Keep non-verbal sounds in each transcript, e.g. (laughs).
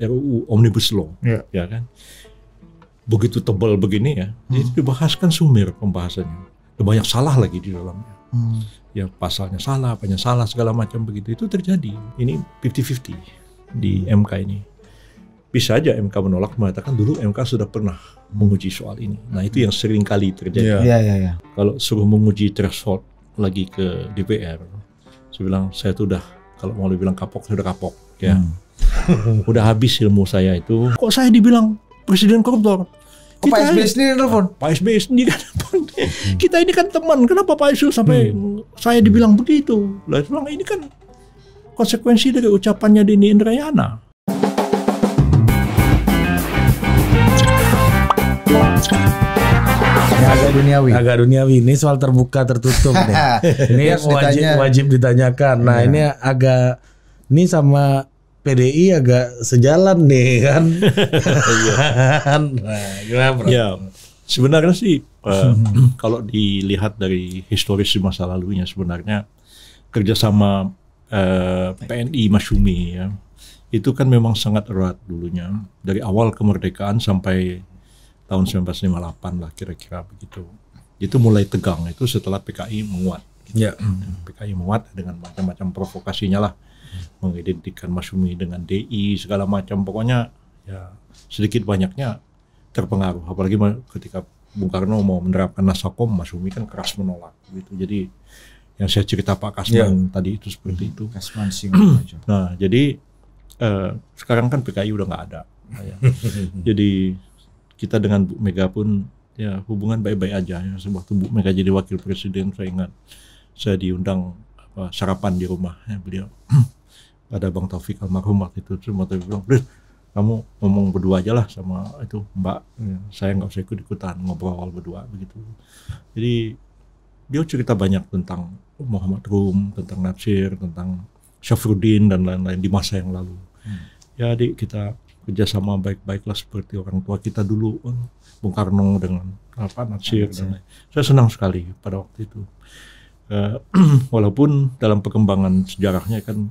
RUU ya, Omnibus Law, yeah. ya kan? Begitu tebal begini ya, hmm. jadi dibahaskan sumir pembahasannya. banyak salah lagi di dalamnya. Hmm. Ya pasalnya salah, apanya salah, segala macam begitu. Itu terjadi. Ini 50-50 di MK ini. Bisa aja MK menolak mengatakan dulu MK sudah pernah menguji soal ini. Nah itu yang sering kali terjadi. Yeah. Yeah, yeah, yeah. Kalau suruh menguji threshold lagi ke DPR, saya bilang saya tuh udah kalau mau dibilang kapok sudah kapok ya. Hmm (laughs) udah habis ilmu saya itu kok saya dibilang presiden koruptor kita, Pak SBY sendiri telepon. Pak SBY sendiri kan telepon. (laughs) kita ini kan teman. Kenapa Pak SBY sampai hmm. saya dibilang begitu? Lah bilang ini kan konsekuensi dari ucapannya Dini Indrayana. Agak duniawi. Agak duniawi. Ini soal terbuka tertutup (laughs) nih. ini wajib wajib ditanyakan. Nah, ya. ini agak ini sama PDI agak sejalan nih kan. (laughs) Iya. kan? nah, Ya, sebenarnya sih uh, kalau dilihat dari historis di masa lalunya sebenarnya kerjasama uh, eh, PNI Masyumi ya itu kan memang sangat erat dulunya dari awal kemerdekaan sampai tahun 1958 lah kira-kira begitu. Itu mulai tegang itu setelah PKI menguat. Gitu. Ya. PKI menguat dengan macam-macam provokasinya lah mengidentikan Masumi dengan DI segala macam pokoknya ya sedikit banyaknya terpengaruh apalagi ketika Bung Karno mau menerapkan Nasakom Masumi kan keras menolak gitu jadi yang saya cerita Pak Kasman ya. tadi itu seperti itu hmm, Kasman sih (clears throat) nah jadi eh, sekarang kan PKI udah nggak ada nah, ya. (laughs) jadi kita dengan Bu Mega pun ya hubungan baik-baik aja ya. sebab Bu Mega jadi wakil presiden saya ingat saya diundang Eh, sarapan di rumahnya beliau (clears throat) ada bang Taufik almarhum waktu itu cuma Taufik bilang kamu ngomong berdua aja lah sama itu mbak ya, saya nggak usah ikut ikutan ngobrol berdua begitu jadi dia cerita banyak tentang Muhammad Rum tentang Nasir tentang Syafruddin dan lain-lain di masa yang lalu hmm. ya adik kita kerjasama baik-baiklah seperti orang tua kita dulu eh, Bung Karno dengan apa Nasir dan lain. saya senang sekali pada waktu itu Uh, (clears throat) walaupun dalam perkembangan sejarahnya kan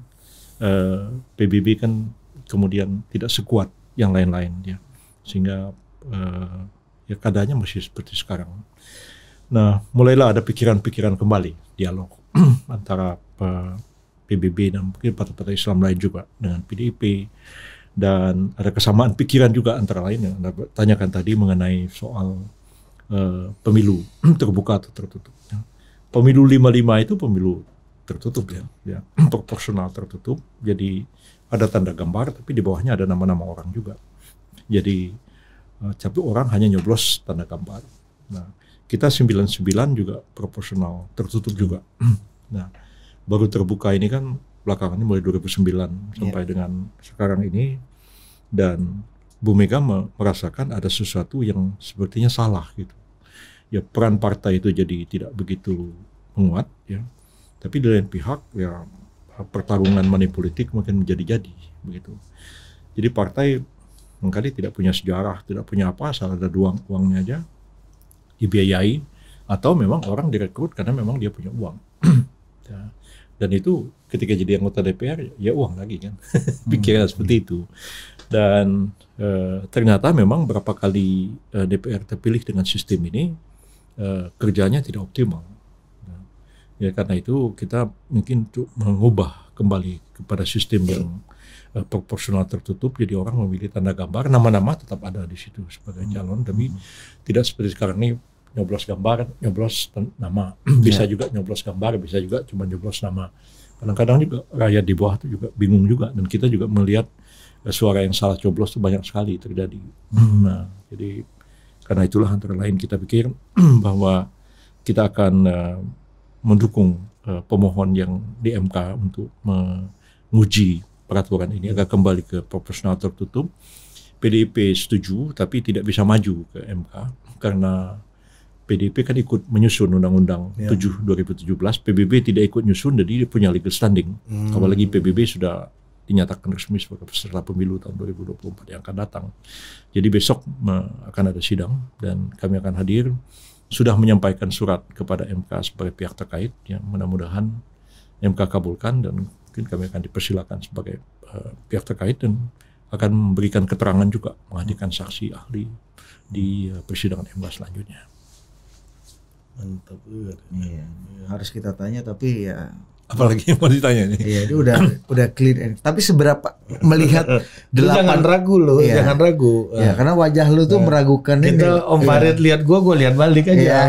uh, eh, PBB kan kemudian tidak sekuat yang lain-lain ya sehingga uh, ya keadaannya masih seperti sekarang. Nah mulailah ada pikiran-pikiran kembali dialog (clears throat) antara PBB dan mungkin partai-partai Islam lain juga dengan PDIP dan ada kesamaan pikiran juga antara lain yang anda tanyakan tadi mengenai soal uh, pemilu (clears throat) terbuka atau tertutup. Ya pemilu 55 itu pemilu tertutup ya, ya (clears throat) proporsional tertutup. Jadi ada tanda gambar, tapi di bawahnya ada nama-nama orang juga. Jadi satu eh, orang hanya nyoblos tanda gambar. Nah, kita 99 juga proporsional tertutup juga. (clears throat) Nah, baru terbuka ini kan belakangnya mulai 2009 yeah. sampai dengan sekarang ini dan Bu Mega merasakan ada sesuatu yang sepertinya salah gitu ya peran partai itu jadi tidak begitu menguat ya tapi di lain pihak ya pertarungan money politik mungkin menjadi-jadi begitu jadi partai mengkali tidak punya sejarah tidak punya apa asal ada uang uangnya aja dibiayai atau memang orang direkrut karena memang dia punya uang (clears throat) ya. dan itu ketika jadi anggota DPR ya uang lagi kan (laughs) pikiran hmm. seperti itu dan e, ternyata memang berapa kali e, eh, DPR terpilih dengan sistem ini Eh, kerjanya tidak optimal. Ya, ya karena itu kita mungkin mengubah kembali kepada sistem yang uh, proporsional tertutup jadi orang memilih tanda gambar nama-nama tetap ada di situ sebagai hmm. calon tapi hmm. tidak seperti sekarang ini nyoblos gambar nyoblos nama hmm, bisa ya. juga nyoblos gambar bisa juga cuma nyoblos nama kadang-kadang juga rakyat di bawah itu juga bingung juga dan kita juga melihat eh, suara yang salah coblos itu banyak sekali terjadi. Hmm. Nah, jadi karena itulah antara lain kita pikir (clears throat) bahwa kita akan eh, mendukung eh, pemohon yang di MK untuk menguji peraturan ini agar kembali ke proporsional tertutup. PDIP setuju tapi tidak bisa maju ke MK karena PDIP kan ikut menyusun Undang-Undang ya. 7 2017, PBB tidak ikut nyusun jadi dia punya legal standing. Hmm. Apalagi PBB sudah dinyatakan resmi sebagai peserta pemilu tahun 2024 yang akan datang. Jadi besok akan ada sidang dan kami akan hadir sudah menyampaikan surat kepada MK sebagai pihak terkait yang mudah-mudahan MK kabulkan dan mungkin kami akan dipersilakan sebagai uh, pihak terkait dan akan memberikan keterangan juga menghadirkan saksi ahli di uh, persidangan MK selanjutnya. Mantap. Iya. Harus kita tanya tapi ya apalagi mau ditanya nih. Iya, dia udah (clears throat) udah clean and. Tapi seberapa melihat delapan jangan ragu lo, iya. jangan ragu. Iya, ah. karena wajah lu tuh ah. meragukan kita ini. Om iya. Farid iya. lihat gua, gua lihat balik aja. Iya.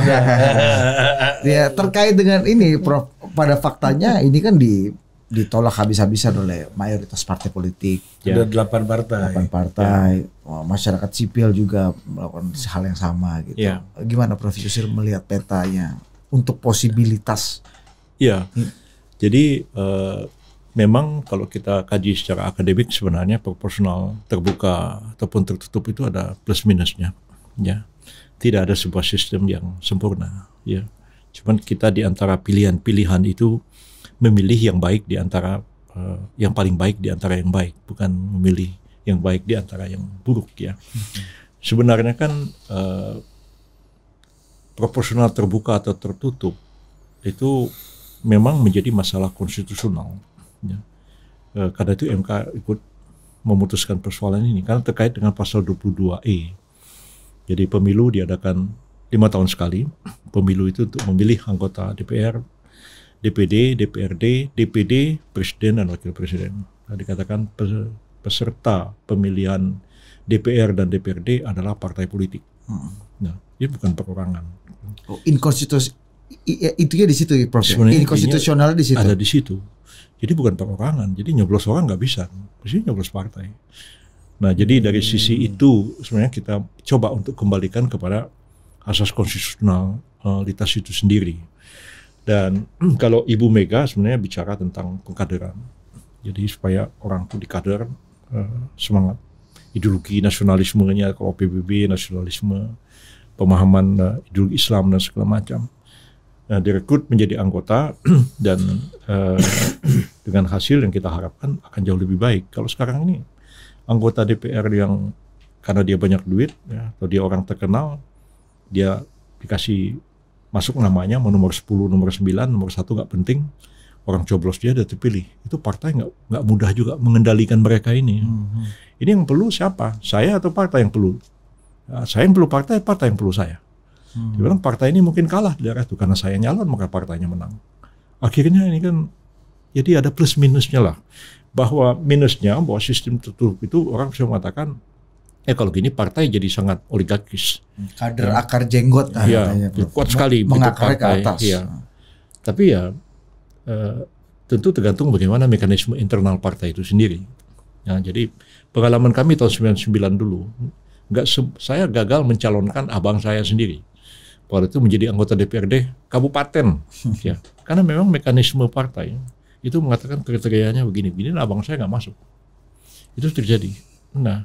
(laughs) ya, terkait dengan ini Prof, pada faktanya ini kan di ditolak habis-habisan oleh mayoritas partai politik. Ya. Ada delapan partai. Delapan partai. Ya. masyarakat sipil juga melakukan hal yang sama gitu. Ya. Gimana Prof Yusir melihat petanya untuk posibilitas? Iya. Hmm. Jadi uh, memang kalau kita kaji secara akademik sebenarnya proporsional terbuka ataupun tertutup itu ada plus minusnya ya tidak ada sebuah sistem yang sempurna ya cuman kita di antara pilihan-pilihan itu memilih yang baik di antara uh, yang paling baik di antara yang baik bukan memilih yang baik di antara yang buruk ya hmm. sebenarnya kan uh, proporsional terbuka atau tertutup itu memang menjadi masalah konstitusional. Ya. E, karena itu MK ikut memutuskan persoalan ini karena terkait dengan pasal 22E. Jadi pemilu diadakan lima tahun sekali. Pemilu itu untuk memilih anggota DPR, DPD, DPRD, DPD, Presiden dan Wakil Presiden. Nah, dikatakan peserta pemilihan DPR dan DPRD adalah partai politik. Hmm. Nah, ini bukan perorangan. Oh, inkonstitusi itunya di situ, Prof. Ya? Sebenarnya konstitusional di situ. Ada di situ. Jadi bukan perorangan. Jadi nyoblos orang nggak bisa. Mesti nyoblos partai. Nah, jadi hmm. dari sisi itu sebenarnya kita coba untuk kembalikan kepada asas konstitusionalitas eh, itu sendiri. Dan (clears throat) kalau Ibu Mega sebenarnya bicara tentang pengkaderan. Jadi supaya orang itu dikader eh, semangat ideologi nasionalismenya kalau PBB nasionalisme pemahaman eh, ideologi Islam dan segala macam uh, direkrut menjadi anggota (clears throat) dan uh, (clears throat) dengan hasil yang kita harapkan akan jauh lebih baik. Kalau sekarang ini anggota DPR yang karena dia banyak duit ya, atau dia orang terkenal, dia dikasih masuk namanya mau nomor 10, nomor 9, nomor satu nggak penting orang coblos dia ada terpilih itu partai nggak nggak mudah juga mengendalikan mereka ini hmm. ini yang perlu siapa saya atau partai yang perlu ya, saya yang perlu partai partai yang perlu saya Hmm. Dia bilang partai ini mungkin kalah di daerah itu karena saya nyalon maka partainya menang. Akhirnya ini kan jadi ada plus minusnya lah. Bahwa minusnya bahwa sistem tertutup itu orang bisa mengatakan eh kalau gini partai jadi sangat oligarkis. Hmm, kader ya. akar jenggot kan ya, katanya, kuat sekali mengakar ke atas. Ya. Tapi ya eh, tentu tergantung bagaimana mekanisme internal partai itu sendiri. Ya, jadi pengalaman kami tahun 99 dulu, nggak saya gagal mencalonkan abang saya sendiri waktu itu menjadi anggota DPRD kabupaten (laughs) ya karena memang mekanisme partai itu mengatakan kriterianya begini begini nah abang saya nggak masuk itu terjadi nah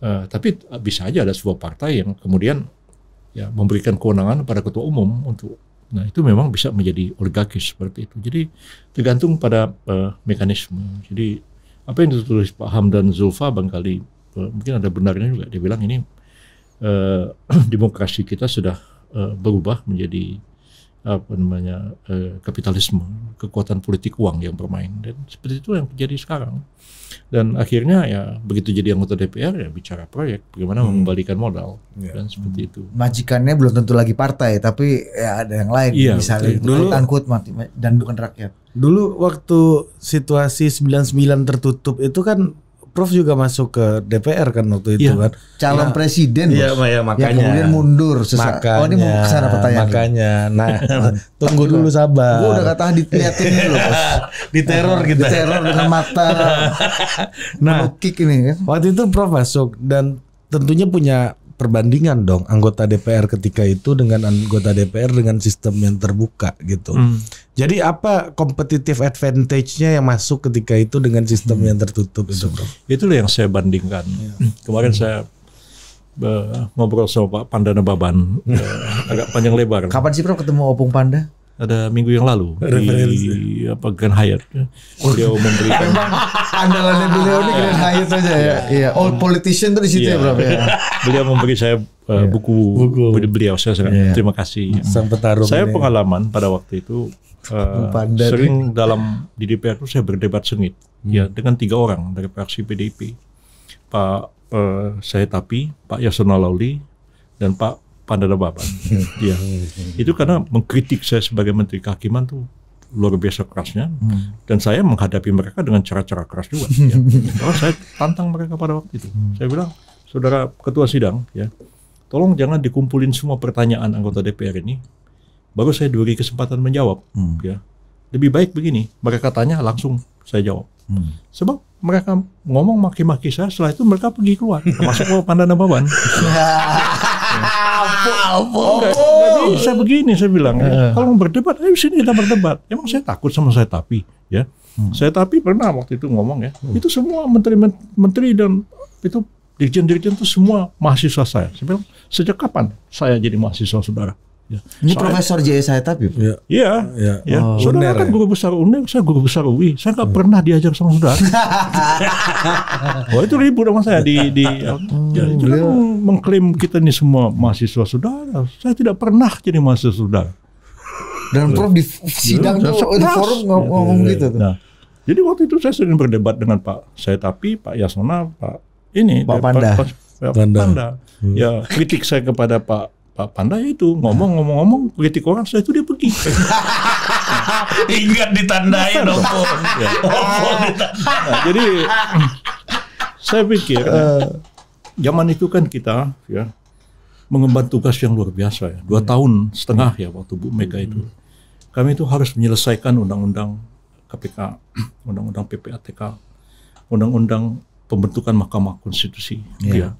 uh, tapi bisa aja ada sebuah partai yang kemudian ya memberikan kewenangan pada ketua umum untuk nah itu memang bisa menjadi oligarkis seperti itu jadi tergantung pada uh, mekanisme jadi apa yang ditulis Pak Hamdan Zulfa Bangkali uh, eh, mungkin ada benarnya juga dia bilang ini uh, (clears throat) demokrasi kita sudah uh, berubah menjadi apa namanya uh, kapitalisme kekuatan politik uang yang bermain dan seperti itu yang terjadi sekarang dan akhirnya ya begitu jadi anggota DPR ya bicara proyek bagaimana hmm. mengembalikan modal yeah. dan seperti itu hmm. majikannya belum tentu lagi partai tapi ya ada yang lain yeah, misalnya dulu angkut mati dan bukan rakyat dulu waktu situasi 99 tertutup itu kan Prof juga masuk ke DPR kan waktu itu ya. kan. Calon ya. presiden. ya, ya, makanya. Ya, kemudian mundur sesaat. oh ini mau kesana pertanyaan. Makanya. Nah, (laughs) tunggu dulu sabar. Gue udah kata diliatin dulu bos. (laughs) Diteror kita. teror dengan mata. (laughs) nah, kick ini. Kan? Waktu itu Prof masuk dan tentunya punya perbandingan dong anggota DPR ketika itu dengan anggota DPR dengan sistem yang terbuka gitu. Hmm. Jadi apa competitive advantage-nya yang masuk ketika itu dengan sistem hmm. yang tertutup itu, Bro? Itu yang saya bandingkan. Ya. Kemarin hmm. saya uh, ngobrol sama Pak Pandana Baban uh, (laughs) agak panjang lebar. Kapan sih Bro ketemu Opung Panda? ada minggu yang lalu Referensi. di apa Grand Hyatt. Beliau memberikan Memang andalannya beliau ini Grand Hyatt saja ya. Iya, iya all politician tuh di situ yeah. ya, Prof iya. ya. beliau memberi saya uh, buku, buku beliau saya sangat yeah. terima kasih. Saya ini. pengalaman pada waktu itu uh, sering dalam di DPR itu saya berdebat sengit hmm. ya dengan tiga orang dari fraksi PDIP. Pak uh, eh, saya tapi Pak Yasona Lauli dan Pak Pandana Babat. (laughs) ya. Itu karena mengkritik saya sebagai Menteri Kehakiman tuh luar biasa kerasnya hmm. dan saya menghadapi mereka dengan cara-cara keras juga (laughs) ya. Karena saya tantang mereka pada waktu itu. Hmm. Saya bilang, "Saudara ketua sidang, ya. Tolong jangan dikumpulin semua pertanyaan anggota DPR ini. Baru saya diberi kesempatan menjawab." Hmm. Ya. Lebih baik begini, mereka tanya langsung saya jawab. Hmm. Sebab mereka ngomong maki-maki saya, setelah itu mereka pergi keluar, termasuk ke Pandana Baban. (laughs) Apa? Gak bisa begini saya bilang. Iya. Kalau mau berdebat, ayo sini kita berdebat. Ya, emang saya takut sama saya tapi, ya. Hmm. Saya tapi pernah waktu itu ngomong ya. Hmm. Itu semua menteri-menteri dan itu dirjen-dirjen itu semua mahasiswa saya. Saya bilang, sejak kapan saya jadi mahasiswa saudara? Ya. Ini Soalnya, Profesor J.S. saya Iya. Iya. Ya. ya. Oh, saudara kan ya. guru besar UNER, saya guru besar UI. Saya nggak hmm. pernah diajar sama saudara. (laughs) oh itu ribut sama saya di di hmm, ya, kan iya. mengklaim kita ini semua mahasiswa saudara. Saya tidak pernah jadi mahasiswa saudara. Dan Prof di sidang ya, tuh, di forum ya, ngomong ya, gitu iya. tuh. Nah, jadi waktu itu saya sering berdebat dengan Pak saya tapi Pak Yasona, Pak ini Pak Panda. Pak, Pak Panda. Panda. Hmm. Ya kritik saya kepada Pak Pak Panda itu ngomong ngomong ngomong kritik orang setelah itu dia pergi. (laughs) Ingat ditandai dong. ya. nah, jadi (clears throat) saya pikir uh, zaman itu kan kita ya mengemban tugas yang luar biasa ya. Dua ya. tahun setengah ya waktu Bu Mega itu. Hmm. Kami itu harus menyelesaikan undang-undang KPK, (clears throat) undang-undang PPATK, undang-undang pembentukan Mahkamah Konstitusi. ya. Ya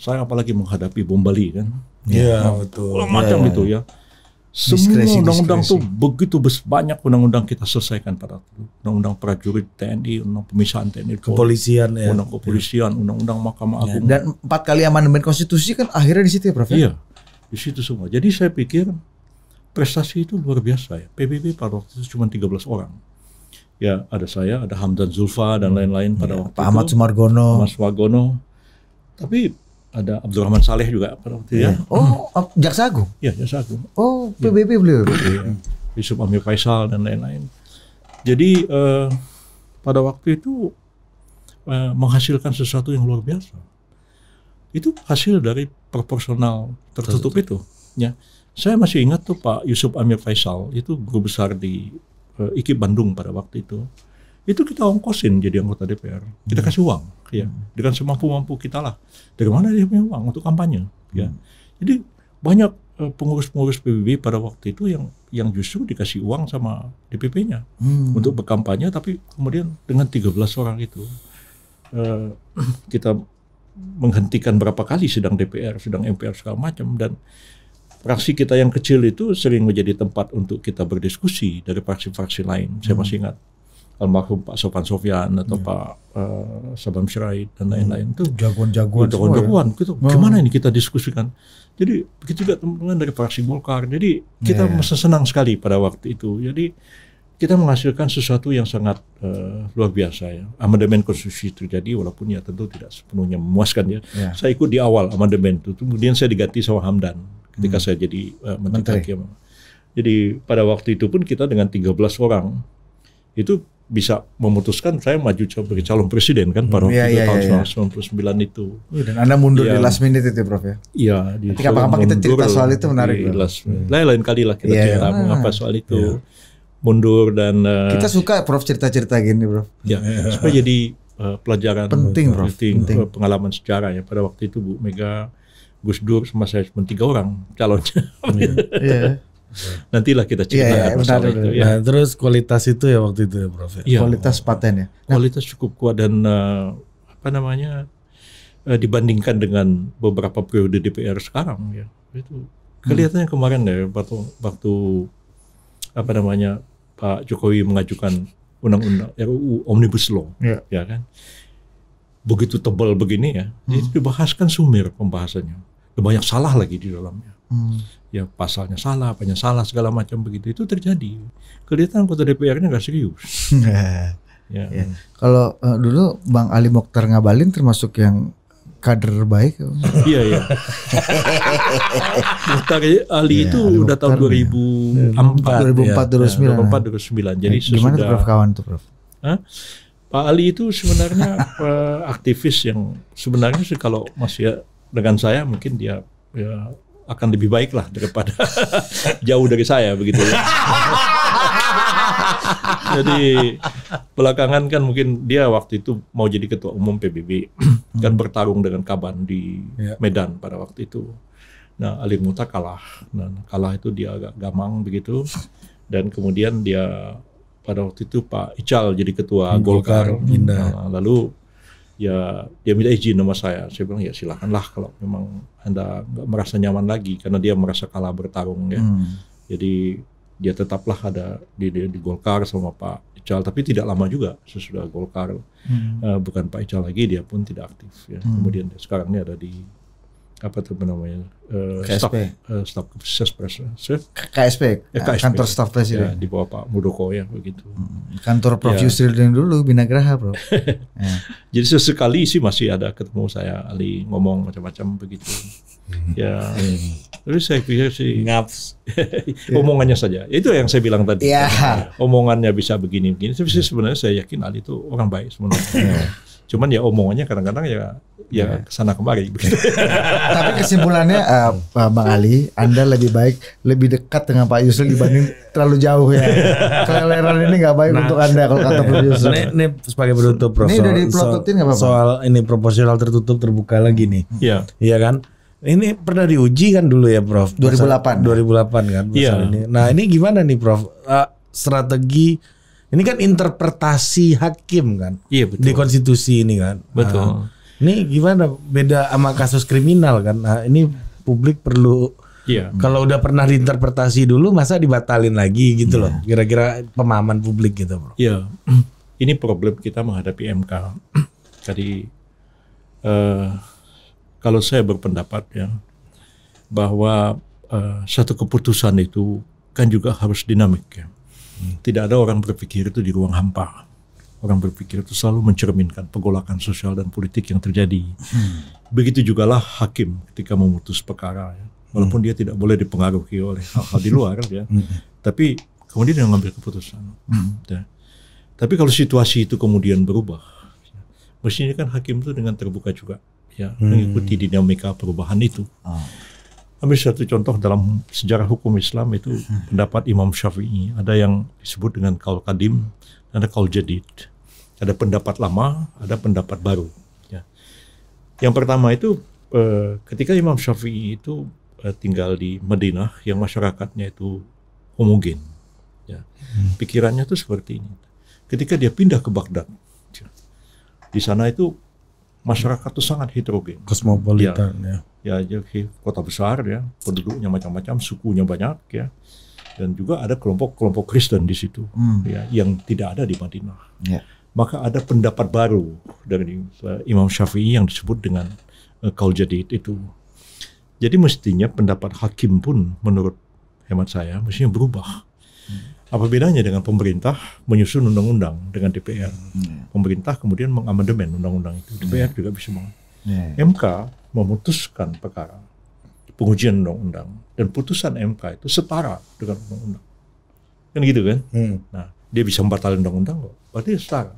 saya apalagi menghadapi bom Bali kan. Iya, ya, betul. Macam iya, iya. ya, itu ya. Semua undang-undang itu begitu banyak undang-undang kita selesaikan pada itu. undang-undang prajurit TNI, undang pemisahan TNI, kepolisian, ya. undang kepolisian, iya. undang-undang Mahkamah ya. Agung. Dan empat kali amandemen konstitusi kan akhirnya di situ ya, Prof. Ya? Iya, di situ semua. Jadi saya pikir prestasi itu luar biasa ya. PBB pada waktu itu cuma 13 orang. Ya, ada saya, ada Hamdan Zulfa dan lain-lain pada waktu Pak itu. Ahmad Sumargono. Mas Wagono, Tapi ada Abdurrahman Saleh juga pada waktu ya. Iya. Oh, Jaksa Agung? Iya, Jaksa Agung. Oh, PBB ya. beliau. Iya. Yusuf Amir Faisal dan lain-lain. Jadi eh, pada waktu itu eh, menghasilkan sesuatu yang luar biasa. Itu hasil dari proporsional tertutup, itu. Ya, saya masih ingat tuh Pak Yusuf Amir Faisal itu guru besar di eh, IKIP Bandung pada waktu itu. Itu kita ongkosin jadi anggota DPR. Kita hmm. kasih uang ya dengan semampu mampu kita lah dari mana dia punya uang untuk kampanye ya hmm. jadi banyak e, pengurus-pengurus PBB pada waktu itu yang yang justru dikasih uang sama DPP-nya hmm. untuk berkampanye tapi kemudian dengan 13 orang itu uh, (clears throat) kita menghentikan berapa kali sedang DPR, sedang MPR segala macam dan fraksi kita yang kecil itu sering menjadi tempat untuk kita berdiskusi dari fraksi-fraksi lain. Hmm. Saya masih ingat almarhum Pak Sofan Sofian atau yeah. Pak uh, Sabam Syirai dan lain-lain itu jagoan-jagoan jagoan-jagoan ya? gitu oh. gimana ini kita diskusikan jadi begitu juga teman-teman dari fraksi Golkar jadi kita yeah. Iya, iya. senang sekali pada waktu itu jadi kita menghasilkan sesuatu yang sangat uh, luar biasa ya. Amandemen konstitusi terjadi walaupun ya tentu tidak sepenuhnya memuaskan ya. Yeah. Saya ikut di awal amandemen itu, kemudian saya diganti sama Hamdan ketika hmm. saya jadi uh, menteri, menteri Jadi pada waktu itu pun kita dengan 13 orang itu bisa memutuskan saya maju sebagai calon presiden kan pada waktu ya, ya, tahun ya, 1999 itu. Dan Anda mundur ya. di iya. last minute itu ya, Prof ya? Iya. Nanti kapan-kapan kita cerita soal itu menarik. Di last minute. Hmm. Lain, lain kali lah kita ya, cerita ya. mengapa nah. soal itu. Ya. Mundur dan. Uh, kita suka Prof cerita-cerita gini Prof. Ya, supaya jadi uh, pelajaran. Penting eh, Prof. Penting, penting. Pengalaman sejarah ya pada waktu itu Bu Mega, Gus Dur sama saya cuma tiga orang calonnya. Iya. iya. (laughs) Nantilah kita cerita yeah, iya, iya, yeah, benar, itu. Benar. Ya. Nah, terus kualitas itu ya waktu itu ya, Prof. Ya, iya. kualitas paten ya. Nah, kualitas cukup kuat dan uh, apa namanya uh, dibandingkan dengan beberapa periode DPR sekarang ya itu hmm. kelihatannya hmm. kemarin ya waktu, waktu apa namanya Pak Jokowi mengajukan undang-undang RUU eh, Omnibus Law yeah. ya kan begitu tebal begini ya hmm. itu dibahaskan sumir pembahasannya banyak salah lagi di dalamnya hmm. ya pasalnya salah, apanya salah segala macam begitu itu terjadi. Kelihatan anggota DPR-nya nggak serius. (laughs) ya. ya. Kalau uh, dulu Bang Ali Mokhtar Ngabalin termasuk yang kader baik. (laughs) iya iya. Mokhtar Ali iya, itu Ali udah tahun 2004. 2004 ya, 2004 2009. Ya. Ya. Jadi eh, gimana sesudah, tuh Prof kawan tuh Prof? Huh? Pak Ali itu sebenarnya (laughs) eh, aktivis yang sebenarnya sih kalau masih ya, dengan saya mungkin dia ya akan lebih baik lah daripada (laughs) jauh dari saya begitu. Ya. (laughs) jadi belakangan kan mungkin dia waktu itu mau jadi ketua umum PBB hmm. kan bertarung dengan Kaban di ya. Medan pada waktu itu. Nah Ali Muta kalah, nah, kalah itu dia agak gamang begitu dan kemudian dia pada waktu itu Pak Ical jadi ketua hmm, Golkar, Golkar Nah, lalu ya dia minta izin nama saya. Saya bilang ya silahkanlah kalau memang anda nggak merasa nyaman lagi karena dia merasa kalah bertarung ya. Hmm. Jadi dia tetaplah ada di, di, di Golkar sama Pak Ical, tapi tidak lama juga sesudah Golkar hmm. uh, bukan Pak Ical lagi dia pun tidak aktif ya. Hmm. Kemudian sekarang ini ada di apa tuh namanya uh, eh, KSP staf uh, eh, staf pres KSP, eh, KSP ya, kantor staf presiden ya, ya, di bawah Pak Mudoko ya begitu hmm. kantor Prof ya. Yusril dan dulu Binagraha bro (laughs) ya. jadi sesekali sih masih ada ketemu saya Ali ngomong macam-macam begitu hmm. ya hmm. tapi saya pikir sih ngaps (laughs) omongannya saja itu yang saya bilang tadi ya. omongannya bisa begini begini tapi sebenarnya saya yakin Ali itu orang baik sebenarnya ya cuman ya omongannya kadang-kadang ya ya iya. kesana kemari gitu. (laughs) Tapi kesimpulannya uh, Bang Ali, Anda lebih baik lebih dekat dengan Pak Yusuf dibanding terlalu jauh ya. Keleleran ini nggak baik nah, untuk Anda kalau kata Pak Yusuf Ini, ini sebagai penutup Prof. Ini soal, udah dipelototin nggak apa-apa. Soal ini proporsional tertutup terbuka lagi nih. Iya. Iya kan? Ini pernah diuji kan dulu ya Prof. 2008. 2008 kan. Iya. Ini. Nah ini gimana nih Prof? Uh, strategi ini kan interpretasi hakim kan iya, betul. di konstitusi ini kan. Betul. Nah, ini gimana beda sama kasus kriminal kan? Nah, ini publik perlu Iya. Kalau udah pernah diinterpretasi dulu, masa dibatalin lagi gitu loh. Iya. Kira-kira pemahaman publik gitu, bro. Iya. (clears throat) Ini problem kita menghadapi MK. (clears throat) Jadi eh, kalau saya berpendapat ya bahwa eh, satu keputusan itu kan juga harus dinamik ya. Tidak ada orang berpikir itu di ruang hampa. Orang berpikir itu selalu mencerminkan pergolakan sosial dan politik yang terjadi. Hmm. Begitu lah hakim ketika memutus perkara, ya. walaupun hmm. dia tidak boleh dipengaruhi oleh hal-hal di luar, ya. Hmm. Tapi kemudian dia mengambil keputusan. Hmm. Ya. Tapi kalau situasi itu kemudian berubah, ya. mestinya kan hakim itu dengan terbuka juga, ya, hmm. mengikuti dinamika perubahan itu. Ah. Ambil satu contoh dalam sejarah hukum Islam itu hmm. pendapat Imam Syafi'i. Ada yang disebut dengan kaul kadim, ada kaul jadid. Ada pendapat lama, ada pendapat baru. Ya. Yang pertama itu eh, ketika Imam Syafi'i itu eh, tinggal di Madinah yang masyarakatnya itu homogen. Ya. Hmm. Pikirannya itu seperti ini. Ketika dia pindah ke Baghdad, ya, di sana itu masyarakat itu sangat heterogen. Kosmopolitan ya. Ya, ya kota besar ya, penduduknya macam-macam, sukunya banyak ya. Dan juga ada kelompok-kelompok Kristen di situ hmm. ya yang tidak ada di Madinah. Ya. Maka ada pendapat baru dari uh, Imam Syafi'i yang disebut dengan uh, kaul jadid itu. Jadi mestinya pendapat hakim pun menurut hemat saya mestinya berubah. Hmm. Apa bedanya dengan pemerintah menyusun undang-undang dengan DPR? Hmm. Pemerintah kemudian mengamandemen undang-undang itu. DPR hmm. juga bisa meng. Hmm. MK memutuskan perkara pengujian undang-undang dan putusan MK itu setara dengan undang-undang. Kan gitu kan? Hmm. Nah, dia bisa membatalkan undang-undang kok. Berarti setara.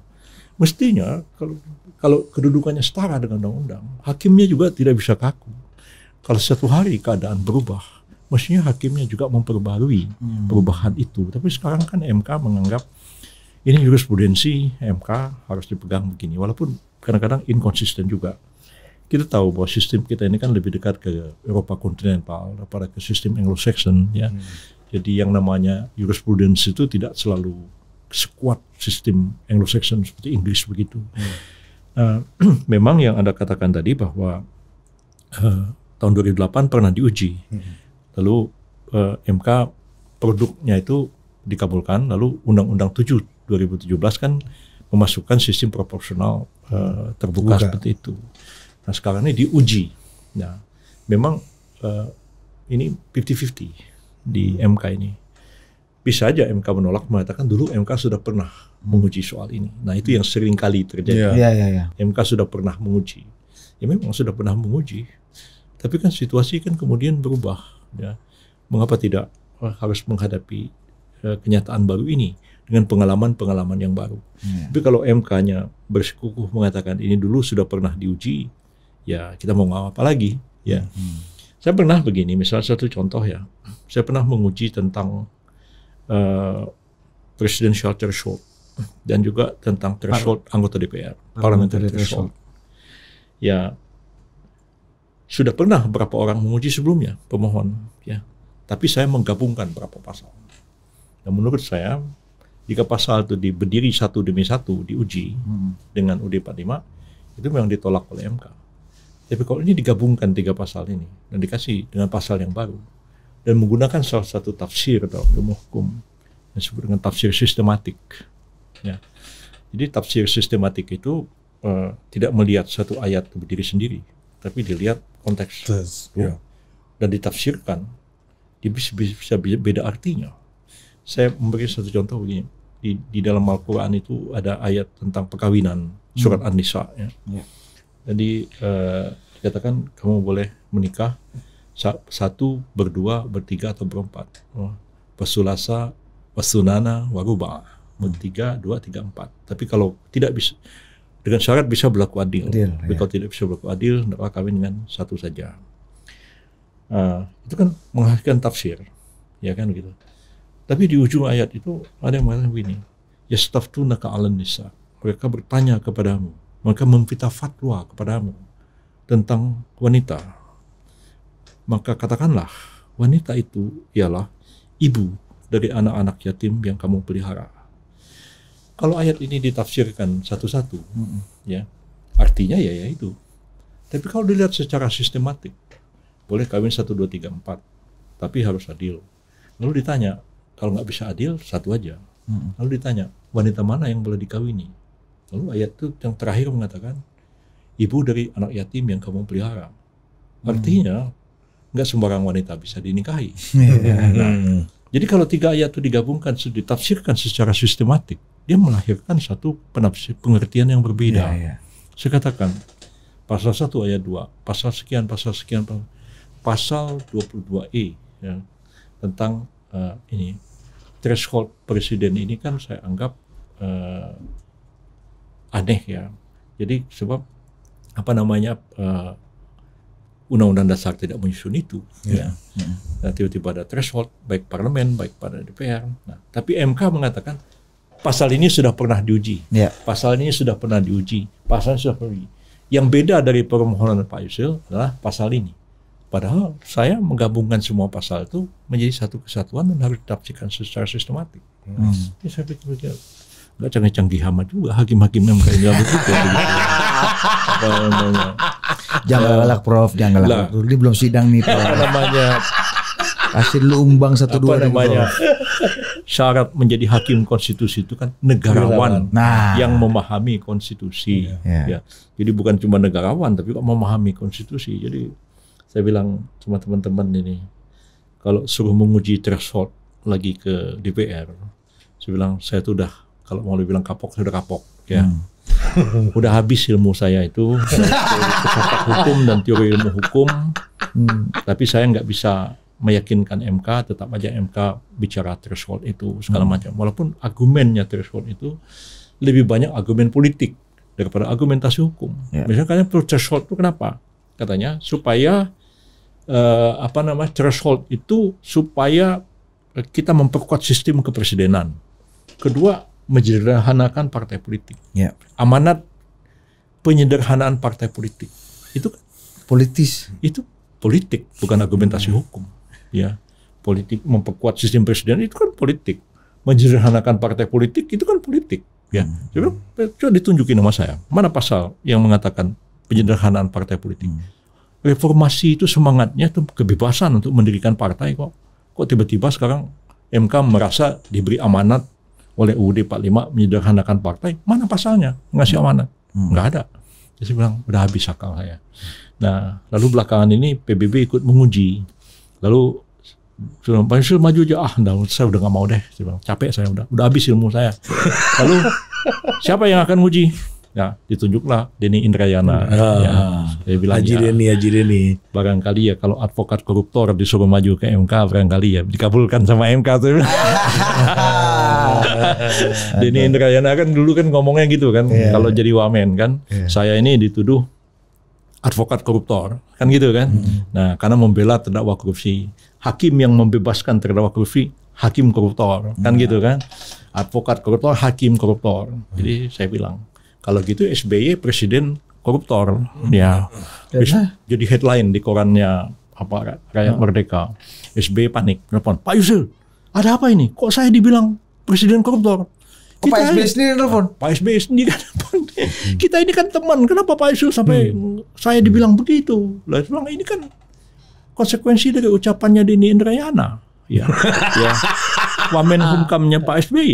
Mestinya kalau kalau kedudukannya setara dengan undang-undang, hakimnya juga tidak bisa kaku. Kalau satu hari keadaan berubah, mestinya hakimnya juga memperbarui hmm. perubahan itu. Tapi sekarang kan MK menganggap ini jurisprudensi MK harus dipegang begini, walaupun kadang-kadang inkonsisten juga. Kita tahu bahwa sistem kita ini kan lebih dekat ke Eropa kontinental daripada ke sistem Anglo-Saxon ya. Hmm. Jadi yang namanya jurisprudensi itu tidak selalu sekuat sistem Anglo-Saxon seperti Inggris begitu. Hmm. Nah, (clears throat) memang yang Anda katakan tadi bahwa uh, tahun 2008 pernah diuji. Hmm lalu eh, MK produknya itu dikabulkan lalu Undang-Undang 7 2017 kan memasukkan sistem proporsional eh, terbuka Buka. seperti itu. Nah sekarang ini diuji. Nah memang eh, ini 50-50 di hmm. MK ini. Bisa aja MK menolak mengatakan dulu MK sudah pernah menguji soal ini. Nah itu yang sering kali terjadi. Yeah. Yeah, yeah, iya. MK sudah pernah menguji. Ya memang sudah pernah menguji. Tapi kan situasi kan kemudian berubah Ya. Mengapa tidak eh, harus menghadapi eh, kenyataan baru ini dengan pengalaman-pengalaman yang baru. Hmm. Tapi kalau MK-nya bersikukuh mengatakan ini dulu sudah pernah diuji, ya kita mau ngomong apa lagi? Ya. Hmm. Saya pernah begini, misalnya satu contoh ya, saya pernah menguji tentang uh, presidential threshold dan juga tentang threshold anggota DPR, parliamentary threshold. Ya, sudah pernah berapa orang menguji sebelumnya pemohon ya tapi saya menggabungkan berapa pasal dan menurut saya jika pasal itu diberdiri satu demi satu diuji hmm. dengan UD 45 itu memang ditolak oleh MK tapi kalau ini digabungkan tiga pasal ini dan dikasih dengan pasal yang baru dan menggunakan salah satu tafsir atau ilmu hukum yang disebut dengan tafsir sistematik ya jadi tafsir sistematik itu uh, tidak melihat satu ayat berdiri sendiri tapi dilihat konteks ya. dan ditafsirkan dia bisa, bisa, bisa beda artinya saya memberi satu contoh begini di, di dalam Al-Quran itu ada ayat tentang perkawinan hmm. surat hmm. An-Nisa ya. ya. jadi eh, dikatakan kamu boleh menikah satu berdua bertiga atau berempat pesulasa oh, pesunana waruba bertiga dua tiga empat tapi kalau tidak bisa dengan syarat bisa berlaku adil. adil ya. kalau tidak bisa berlaku adil, maka kawin dengan satu saja. Uh, itu kan menghasilkan tafsir, ya kan gitu. Tapi di ujung ayat itu ada yang mengatakan begini, ya staff yastaftunaka alan nisa. Mereka bertanya kepadamu, mereka meminta fatwa kepadamu tentang wanita. Maka katakanlah, wanita itu ialah ibu dari anak-anak yatim yang kamu pelihara kalau ayat ini ditafsirkan satu-satu, hmm. ya artinya ya ya itu. Tapi kalau dilihat secara sistematik, boleh kawin satu dua tiga empat, tapi harus adil. Lalu ditanya, kalau nggak bisa adil satu aja. Hmm. Lalu ditanya, wanita mana yang boleh dikawini? Lalu ayat itu yang terakhir mengatakan, ibu dari anak yatim yang kamu pelihara. Artinya nggak sembarang wanita bisa dinikahi. (laughs) Iya. nah, jadi kalau tiga ayat itu digabungkan, ditafsirkan secara sistematik, dia melahirkan satu penafsir pengertian yang berbeda. Ya, ya. Saya katakan pasal 1 ayat 2, pasal sekian, pasal sekian, pasal 22E ya, tentang uh, ini threshold presiden ini kan saya anggap uh, aneh ya. Jadi sebab apa namanya uh, undang-undang dasar tidak menyusun itu. Yeah. Ya. Nah, tiba-tiba ada threshold baik parlemen baik pada DPR. Nah, tapi MK mengatakan pasal ini sudah pernah diuji, yeah. pasal ini sudah pernah diuji, pasal ini sudah pernah diuji. Yang beda dari permohonan Pak Yusril adalah pasal ini. Padahal saya menggabungkan semua pasal itu menjadi satu kesatuan dan harus ditafsirkan secara sistematik. Hmm. Ini saya pikir nggak canggih-canggih amat juga hakim-hakim kayak ini begitu. Gitu. (laughs) jangan galak nah. Prof, jangan galak. Ini belum sidang nih Apa namanya? hasil lu satu dua namanya? Syarat menjadi hakim konstitusi itu kan negarawan nah. yang memahami konstitusi. Ya. Ya. Jadi bukan cuma negarawan tapi kok memahami konstitusi. Jadi saya bilang sama teman-teman ini kalau suruh menguji threshold lagi ke DPR, saya bilang saya tuh udah kalau mau dibilang kapok sudah kapok ya hmm. (laughs) udah habis ilmu saya itu (laughs) hukum dan teori ilmu hukum hmm. tapi saya nggak bisa meyakinkan MK tetap aja MK bicara threshold itu segala hmm. macam walaupun argumennya threshold itu lebih banyak argumen politik daripada argumentasi hukum yeah. misalnya threshold itu kenapa katanya supaya uh, apa namanya threshold itu supaya eh, kita memperkuat sistem kepresidenan kedua menyederhanakan partai politik. Ya. Amanat penyederhanaan partai politik itu politis itu politik bukan argumentasi hmm. hukum ya politik memperkuat sistem presiden itu kan politik menyederhanakan partai politik itu kan politik ya hmm. Eh, coba ditunjukin nama saya mana pasal yang mengatakan penyederhanaan partai politik hmm. reformasi itu semangatnya itu kebebasan untuk mendirikan partai kok kok tiba-tiba sekarang MK merasa diberi amanat oleh UUD 45 menyederhanakan partai, mana pasalnya? Ngasih hmm. amanah? Hmm. Nggak ada. Jadi saya bilang, udah habis akal saya. Nah, lalu belakangan ini PBB ikut menguji. Lalu Sudah Pak maju aja, ah enggak, saya udah nggak mau deh. Saya bilang, capek saya udah, udah habis ilmu saya. lalu siapa yang akan uji? Ya, nah, ditunjuklah Denny Indrayana. Ah, ya, saya ah, bilang, Haji ya, Denny, Haji Denny. Barangkali ya kalau advokat koruptor disuruh maju ke MK, barangkali ya dikabulkan sama MK. tuh (laughs) Denny Indrayana kan dulu kan ngomongnya gitu kan, yeah. kalau jadi wamen kan, yeah. saya ini dituduh advokat koruptor kan gitu kan. Hmm. Nah karena membela terdakwa korupsi, hakim yang membebaskan terdakwa korupsi hakim koruptor hmm. kan gitu nah. kan, advokat koruptor hakim koruptor. Hmm. Jadi saya bilang kalau gitu SBY presiden koruptor hmm. ya Bisa jadi headline di korannya apa rakyat hmm. merdeka SBY panik telepon Pak Yusuf ada apa ini kok saya dibilang presiden koruptor. Kok kita Pak SBY sendiri telepon? Pak SBY sendiri kan telepon. Hmm. kita ini kan teman, kenapa Pak SBY sampai hmm. saya dibilang begitu? Lah bilang ini kan konsekuensi dari ucapannya Dini Indrayana. Ya. (laughs) ya. Wamen ah. hukumnya Pak SBY.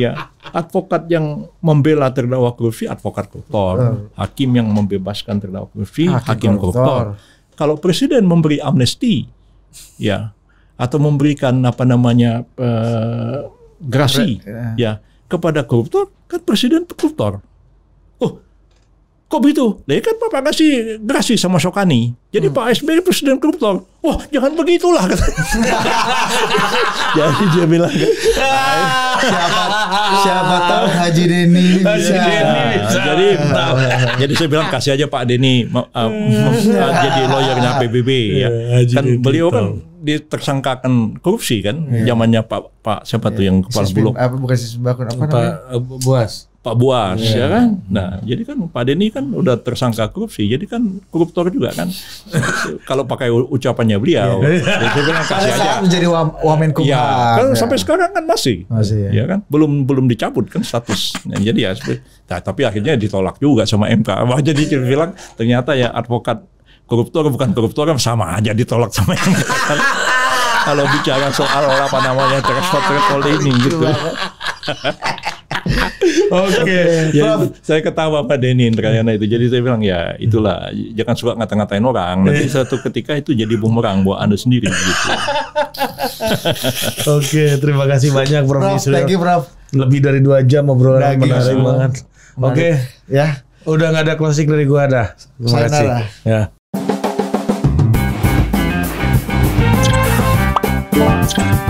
Ya. Advokat yang membela terdakwa korupsi, advokat koruptor. Hmm. Hakim yang membebaskan terdakwa korupsi, hakim, hakim koruptor. Kalau presiden memberi amnesti, ya, atau memberikan apa namanya eh, grasi Re, ya. ya kepada koruptor kan presiden koruptor. Oh, Kok begitu? Nah, kan Bapak kasih gerasi sama Sokani. Jadi hmm. Pak SBY presiden koruptor. Wah, jangan begitulah katanya. (laughs) Jadi dia bilang siapa, (laughs) siapa tahu Haji Deni bisa. Haji Deni bisa. Nah, jadi nah, jadi saya bilang kasih aja Pak Deni uh, iya. (laughs) jadi lawyernya PBB ya. Iya, Haji kan Deni beliau gitu. kan ditersangkakan korupsi kan iya. zamannya yeah. Pak Pak siapa yeah. tuh yang kepala bulog apa bukan Sisbakun apa Pak Buas Pak Buas yeah. ya iya. kan. Nah, jadi kan Pak Denny kan udah tersangka korupsi, jadi kan koruptor juga kan. (laughs) kalau pakai ucapannya beliau, yeah. dia bilang kasih aja. menjadi wamen iya, kumpulan. Ya, kan ya. sampai sekarang kan masih. Masih ya. ya kan, belum belum dicabut kan status. Nah, jadi ya nah, tapi akhirnya ditolak juga sama MK. Wah, jadi dia bilang ternyata ya advokat koruptor bukan koruptor kan sama aja ditolak sama MK. kalau bicara soal apa namanya transfer threshold ini gitu. Iya. (laughs) (laughs) Oke, okay. Ya, saya ketawa Pak Denny Indrayana hmm. itu. Jadi saya bilang ya hmm. itulah jangan suka ngata-ngatain orang. Hmm. Nanti satu ketika itu jadi bumerang buat anda sendiri. Gitu. (laughs) Oke, okay, terima kasih banyak Prof. Prof thank you Prof. Lebih dari dua jam ngobrol Lagi, menarik so. banget. Oke, okay. ya. Udah nggak ada klasik dari gua ada. Terima kasih. Ya.